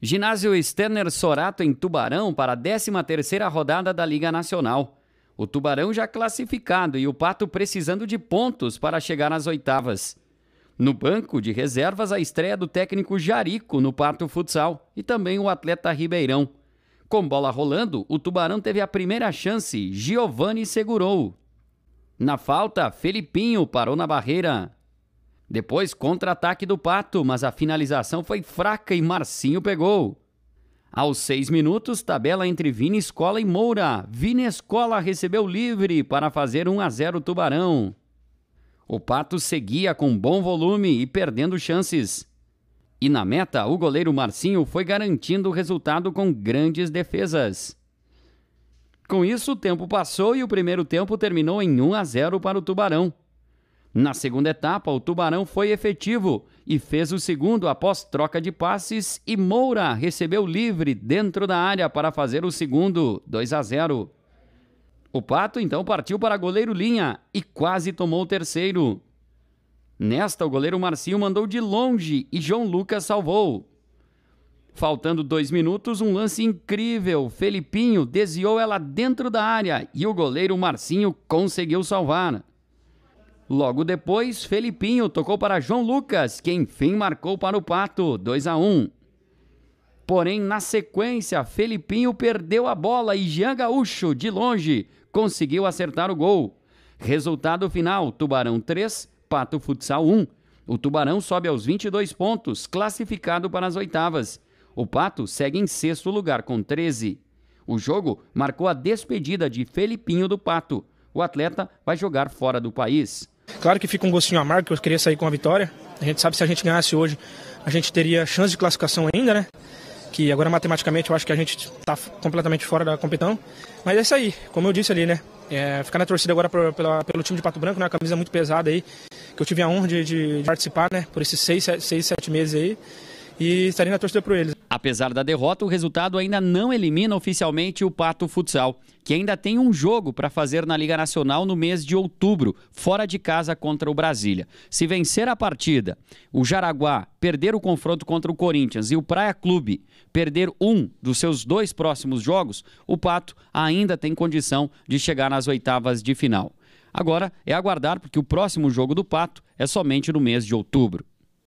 Ginásio Sterner Sorato em Tubarão para a 13ª rodada da Liga Nacional. O Tubarão já classificado e o Pato precisando de pontos para chegar às oitavas. No banco de reservas, a estreia do técnico Jarico no Pato Futsal e também o atleta Ribeirão. Com bola rolando, o Tubarão teve a primeira chance, Giovani segurou. Na falta, Felipinho parou na barreira. Depois, contra-ataque do Pato, mas a finalização foi fraca e Marcinho pegou. Aos seis minutos, tabela entre Vini Escola e Moura. Vini Escola recebeu livre para fazer 1 a 0 Tubarão. O Pato seguia com bom volume e perdendo chances. E na meta, o goleiro Marcinho foi garantindo o resultado com grandes defesas. Com isso, o tempo passou e o primeiro tempo terminou em 1 a 0 para o Tubarão. Na segunda etapa, o Tubarão foi efetivo e fez o segundo após troca de passes e Moura recebeu livre dentro da área para fazer o segundo, 2 a 0. O Pato então partiu para goleiro linha e quase tomou o terceiro. Nesta, o goleiro Marcinho mandou de longe e João Lucas salvou. Faltando dois minutos, um lance incrível. Felipinho desviou ela dentro da área e o goleiro Marcinho conseguiu salvar. Logo depois, Felipinho tocou para João Lucas, que enfim marcou para o Pato, 2 a 1. Porém, na sequência, Felipinho perdeu a bola e Jean Gaúcho, de longe, conseguiu acertar o gol. Resultado final: Tubarão 3, Pato Futsal 1. O Tubarão sobe aos 22 pontos, classificado para as oitavas. O Pato segue em sexto lugar com 13. O jogo marcou a despedida de Felipinho do Pato. O atleta vai jogar fora do país. Claro que fica um gostinho amargo, que eu queria sair com a vitória. A gente sabe que se a gente ganhasse hoje, a gente teria chance de classificação ainda, né? Que agora matematicamente eu acho que a gente está completamente fora da competição. Mas é isso aí, como eu disse ali, né? É, ficar na torcida agora pela, pelo time de Pato Branco, né? Uma camisa muito pesada aí, que eu tive a honra de, de, de participar, né? Por esses seis, sete, seis, sete meses aí e estarei na torcida por eles. Apesar da derrota, o resultado ainda não elimina oficialmente o Pato Futsal, que ainda tem um jogo para fazer na Liga Nacional no mês de outubro, fora de casa contra o Brasília. Se vencer a partida, o Jaraguá perder o confronto contra o Corinthians e o Praia Clube perder um dos seus dois próximos jogos, o Pato ainda tem condição de chegar nas oitavas de final. Agora é aguardar, porque o próximo jogo do Pato é somente no mês de outubro.